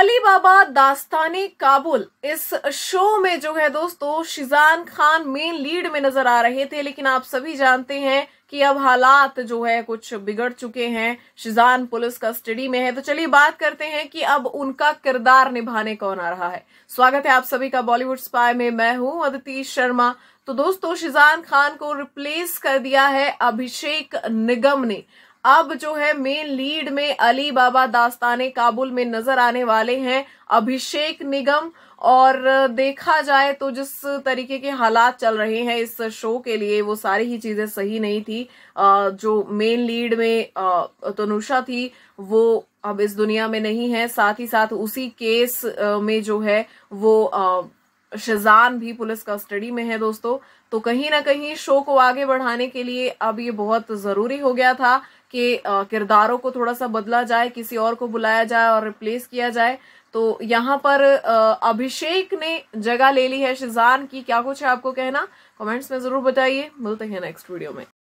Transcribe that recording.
अली बाबा दास्तानी काबुल इस शो में जो है दोस्तों शिजान खान मेन लीड में नजर आ रहे थे लेकिन आप सभी जानते हैं कि अब हालात जो है कुछ बिगड़ चुके हैं शिजान पुलिस कस्टडी में है तो चलिए बात करते हैं कि अब उनका किरदार निभाने कौन आ रहा है स्वागत है आप सभी का बॉलीवुड स्पाई में मैं हूं अदिति शर्मा तो दोस्तों शिजान खान को रिप्लेस कर दिया है अभिषेक निगम ने अब जो है मेन लीड में अली बाबा दास्ताने काबुल में नजर आने वाले हैं अभिषेक निगम और देखा जाए तो जिस तरीके के हालात चल रहे हैं इस शो के लिए वो सारी ही चीजें सही नहीं थी जो मेन लीड में तनुषा थी वो अब इस दुनिया में नहीं है साथ ही साथ उसी केस में जो है वो शेजान भी पुलिस कस्टडी में है दोस्तों तो कहीं ना कहीं शो को आगे बढ़ाने के लिए अब ये बहुत ज़रूरी हो गया था कि किरदारों को थोड़ा सा बदला जाए किसी और को बुलाया जाए और रिप्लेस किया जाए तो यहाँ पर अभिषेक ने जगह ले ली है शिजान की क्या कुछ है आपको कहना कमेंट्स में ज़रूर बताइए मिलते हैं नेक्स्ट वीडियो में